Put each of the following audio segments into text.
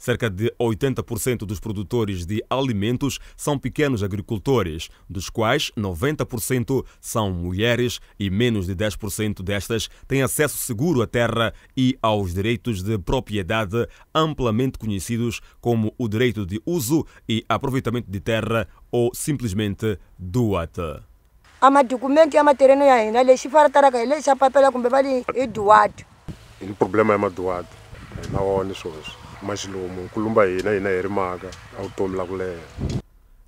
Cerca de 80% dos produtores de alimentos são pequenos agricultores, dos quais 90% são mulheres e menos de 10% destas têm acesso seguro à terra e aos direitos de propriedade amplamente conhecidos como o direito de uso e aproveitamento de terra ou simplesmente DUAT. amadokumenti ya matireno ya hina lexi farataraka hi lexi xa papela kumbe va li hi duwato hi problema ya é maduwato na hora sweswi maxilomo kulumba hina hina hi rimaka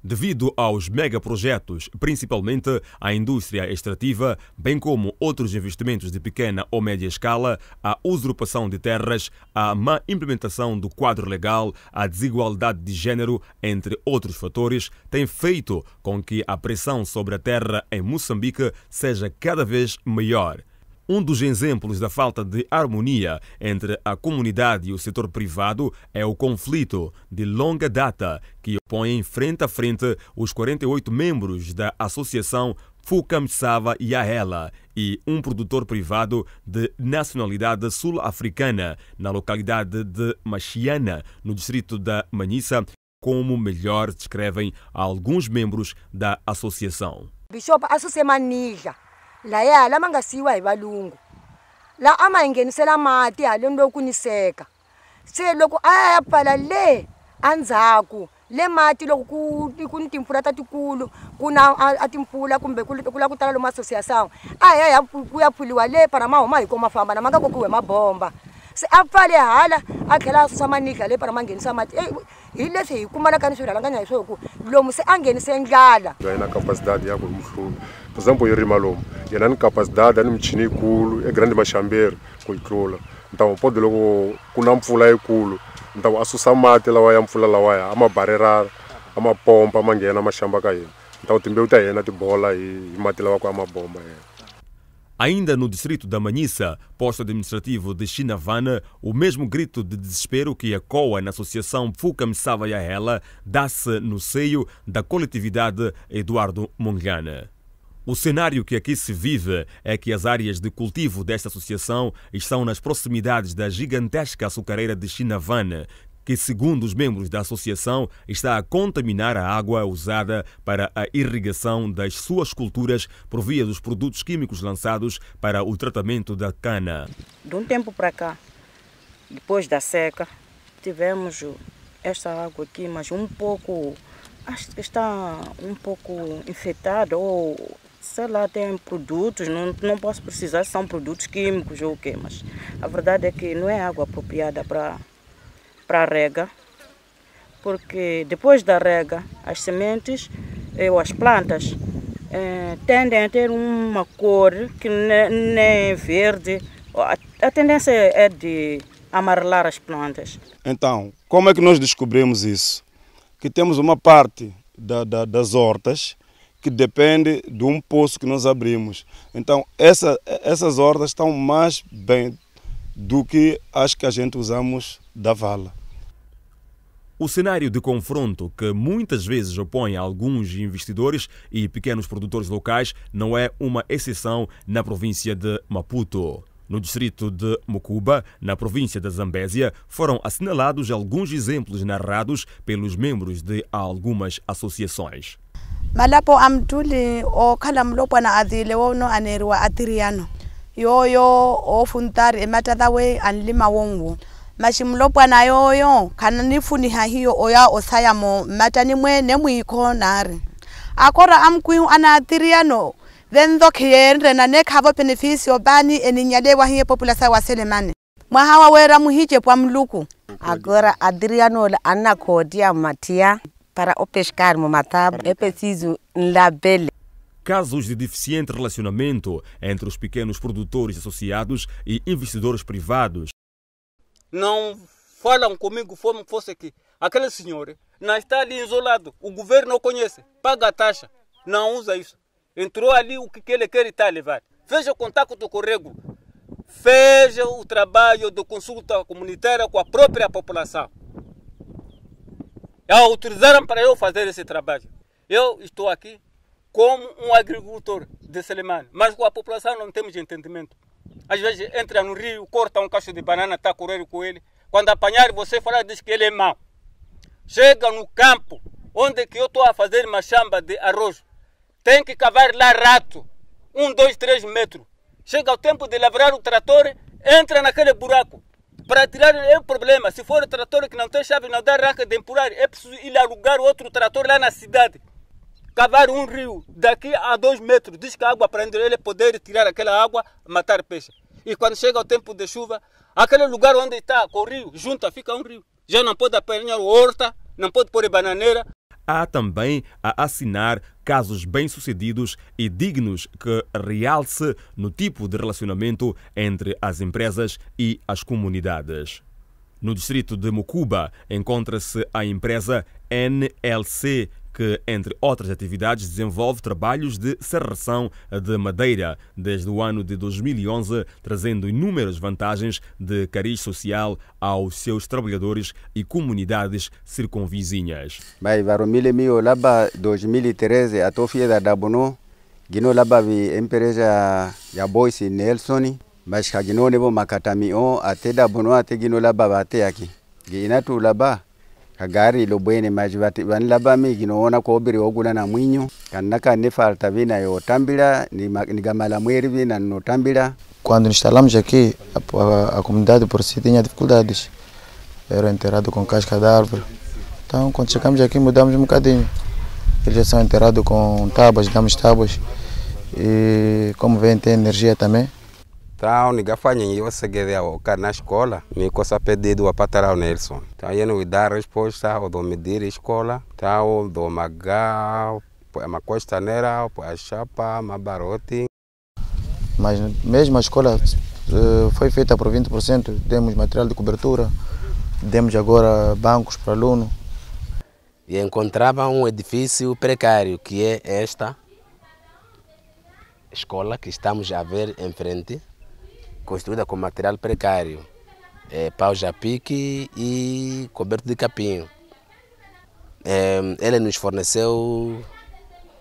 Devido aos megaprojetos, principalmente à indústria extrativa, bem como outros investimentos de pequena ou média escala, à usurpação de terras, à má implementação do quadro legal, à desigualdade de género, entre outros fatores, tem feito com que a pressão sobre a terra em Moçambique seja cada vez maior. Um dos exemplos da falta de harmonia entre a comunidade e o setor privado é o conflito de longa data que põe frente a frente os 48 membros da associação Fukamsava Yahela e um produtor privado de nacionalidade sul-africana na localidade de Machiana, no distrito da Manissa, como melhor descrevem alguns membros da associação. Bishop, associação manija. laya lama nga siyiwa hi valungu la a ma hi nghenisela mati haleni lowu ku niseka se loko a ya ya pfala le andzhaku le mati loko ku ku ni timpfula ta tikulu ku na a, a timpfula kumbe ku la ku tala lomu masosiya sawa a hi ya ku ya pfuliwa le paramahoma hi koma famba na ma nga kokiwe mabomba se a pfale hala a tlhela a susa manikla leyi para ma nghenisa mati hi leswi hi kumanaka ni swirhalanganya hi swo hi ku lomu se a nghenise ndlala yina kapasidadi ya ku hi for example yo rima lomu yena ni capacidad a ni michini yikulu egrand maxamberi ku yi tlula ni ta mupode loko ku na mpfula yikulu ni ta ku a susa mati lawa ya mpfula lawaya a ma barera a ma pompa ma nghena xamba ka yena ni ta ku timbewu ta yena tibola hi mati lawa ku a ma bomba yena Ainda no distrito da Manhissa, posto administrativo de Chinavana, o mesmo grito de desespero que ecoa na associação Fucam Savaiahela dá-se no seio da coletividade Eduardo Mongana. O cenário que aqui se vive é que as áreas de cultivo desta associação estão nas proximidades da gigantesca açucareira de Chinavana, que, segundo os membros da associação, está a contaminar a água usada para a irrigação das suas culturas por via dos produtos químicos lançados para o tratamento da cana. De um tempo para cá, depois da seca, tivemos esta água aqui, mas um pouco, acho que está um pouco infectada ou sei lá, tem produtos, não, não posso precisar se são produtos químicos ou o quê, mas a verdade é que não é água apropriada para para a rega, porque depois da rega, as sementes eh, ou as plantas eh, tendem a ter uma cor que nem é, é verde, a tendência é de amarelar as plantas. Então, como é que nós descobrimos isso? Que temos uma parte da, da, das hortas que depende de um poço que nós abrimos. Então, essa, essas hortas estão mais bem do que as que a gente usamos da vala. O cenário de confronto que muitas vezes opõe alguns investidores e pequenos produtores locais não é uma exceção na província de Maputo. No distrito de Mocuba, na província da Zambésia, foram assinalados alguns exemplos narrados pelos membros de algumas associações. malapho maximulopwa na yoyo khana ni hiyo oya osayamo mmatani mwe ne muikho naari akora amkwihu anaatiriyano venthokhiyeererena neekhavo beneficio pani eninyalewa hiye populasa wa selemane mwaha wawera muhije pwa mluku akora atiriyanola anakhootya mmatiya para opescar mumathapo é preciso nlabele casos de deficiente relacionamento entre os pequenos produtores associados e investidores privados não falam comigo como fosse que aquele senhor eh, não está ali isolado, o governo não conhece, paga a taxa, não usa isso. Entrou ali o que ele quer estar tá a levar. Veja o contato do corrego, veja o trabalho de consulta comunitária com a própria população. Autorizaram para eu fazer esse trabalho. Eu estou aqui como um agricultor de Selemane, mas com a população não temos entendimento às vezes entra no rio, corta um cacho de banana, está correndo com ele. Quando apanhar, você fala, diz que ele é mau. Chega no campo, onde que eu estou a fazer uma chamba de arroz. Tem que cavar lá rato, um, dois, três metros. Chega o tempo de lavrar o trator, entra naquele buraco. Para tirar é o problema. Se for o trator que não tem chave, não dá raca de empurrar, é preciso ir alugar outro trator lá na cidade. Cavar um rio daqui a dois metros, diz que a água prende ele poder tirar aquela água, matar peixe. E quando chega o tempo de chuva, aquele lugar onde está com o rio, junta, fica um rio. Já não pode apanhar horta, não pode pôr bananeira. Há também a assinar casos bem-sucedidos e dignos que realce no tipo de relacionamento entre as empresas e as comunidades. No distrito de Mucuba encontra-se a empresa NLC que, entre outras atividades, desenvolve trabalhos de serração de madeira desde o ano de 2011, trazendo inúmeras vantagens de cariz social aos seus trabalhadores e comunidades circunvizinhas. Bem, Varomile Mio, Laba 2013, a Tofia da Dabono, Gino Laba, empresa da Boise Nelson, mas Gino Nebo Makatami, até Dabono, até Gino Laba, até aqui. Gino Laba, kagari ogula na nigamala mweri quando instalamos aqui a, a, comunidade por si tinha dificuldades era enterrado com casca da árvore então quando chegamos aqui mudamos um bocadinho eles já são enterrados com tábuas damos tábuas e como vem tem energia também então, ninguém eu segui a ocar na escola, me coisa pedido a patar o Nelson. Então, eu não dá resposta, ou do medir a escola, então, do magá, uma costaneira, a chapa, uma barote. Mas mesmo a escola eh, foi feita por 20%, demos material de cobertura, demos agora bancos para aluno. E encontrava um edifício precário, que é esta escola que estamos a ver em frente construída com material precário, é, pau japique e coberto de capim. É, ele nos forneceu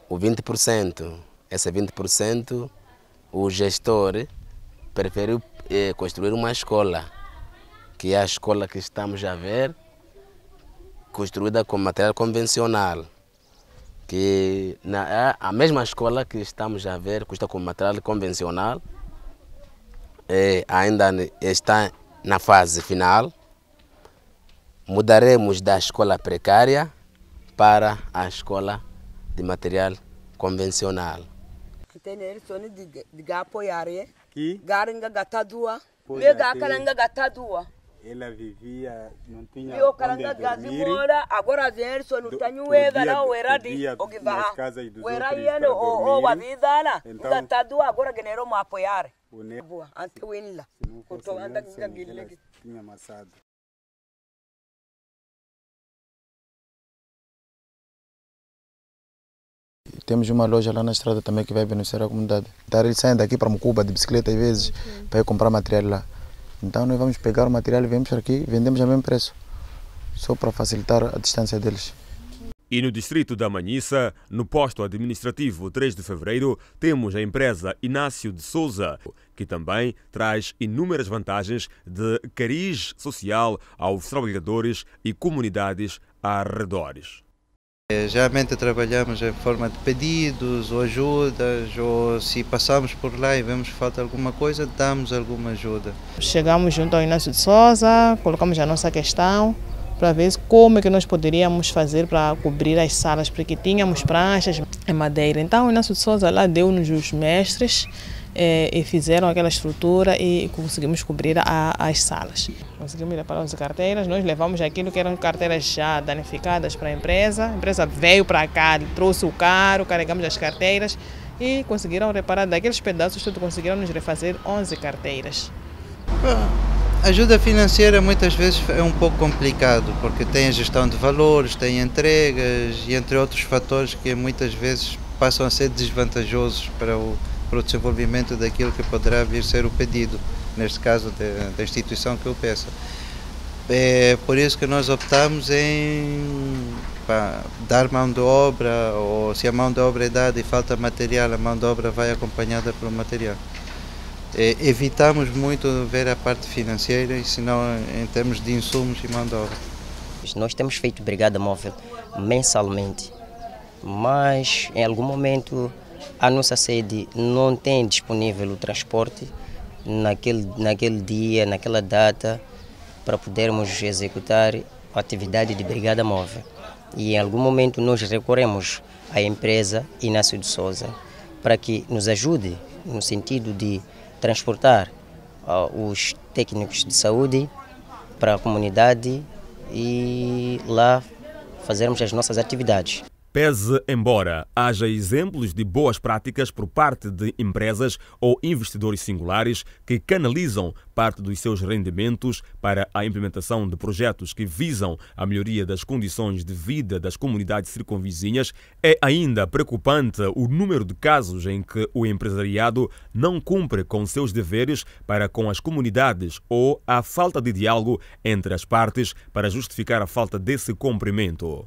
o 20%. Esse 20%, o gestor preferiu é, construir uma escola, que é a escola que estamos a ver, construída com material convencional que na, a mesma escola que estamos a ver, custa com material convencional, é, ainda está na fase final. Mudaremos da escola precária para a escola de material convencional. Kiteneri soni diga apoiare. Que? Garinga gatadua. Mega kalanga gatadua ela vivia, não tinha Viu, onde dormir. Mora, agora Gerson não tem o na uera de o que vai. o casas dos o outros o o O vida na, então, o do agora que não apoiar. O ne... Boa, antes o inla. Se não fosse Nelson, ela tinha amassado. Temos uma loja lá na estrada também que vai beneficiar a comunidade. Então, tá, eles saem daqui para Mucuba de bicicleta às vezes uhum. para ir comprar material lá. Então nós vamos pegar o material e vemos aqui, vendemos a mesmo preço, só para facilitar a distância deles. E no distrito da Manhissa, no posto administrativo 3 de fevereiro, temos a empresa Inácio de Souza, que também traz inúmeras vantagens de cariz social aos trabalhadores e comunidades arredores. É, geralmente trabalhamos em forma de pedidos ou ajudas, ou se passamos por lá e vemos que falta alguma coisa, damos alguma ajuda. Chegamos junto ao Inácio de Souza, colocamos a nossa questão para ver como é que nós poderíamos fazer para cobrir as salas, porque tínhamos pranchas em é madeira. Então o Inácio de Souza lá deu-nos os mestres é, e fizeram aquela estrutura e conseguimos cobrir a, as salas. Conseguimos reparar as carteiras, nós levamos aquilo que eram carteiras já danificadas para a empresa. A empresa veio para cá, trouxe o carro, carregamos as carteiras e conseguiram reparar daqueles pedaços tudo, conseguiram nos refazer 11 carteiras. A ah, ajuda financeira muitas vezes é um pouco complicado, porque tem a gestão de valores, tem entregas e entre outros fatores que muitas vezes passam a ser desvantajosos para o, para o desenvolvimento daquilo que poderá vir ser o pedido, neste caso de, da instituição que eu peço. É por isso que nós optamos em pá, dar mão de obra, ou se a mão de obra é dada e falta material, a mão de obra vai acompanhada pelo material. É, evitamos muito ver a parte financeira, e senão em termos de insumos e mão de obra. Nós temos feito brigada móvel mensalmente, mas em algum momento a nossa sede não tem disponível o transporte naquele, naquele dia, naquela data, para podermos executar a atividade de brigada móvel. E em algum momento nós recorremos à empresa Inácio de Souza para que nos ajude no sentido de transportar uh, os técnicos de saúde para a comunidade e lá fazermos as nossas atividades. Pese embora haja exemplos de boas práticas por parte de empresas ou investidores singulares que canalizam parte dos seus rendimentos para a implementação de projetos que visam a melhoria das condições de vida das comunidades circunvizinhas, é ainda preocupante o número de casos em que o empresariado não cumpre com seus deveres para com as comunidades ou a falta de diálogo entre as partes para justificar a falta desse cumprimento.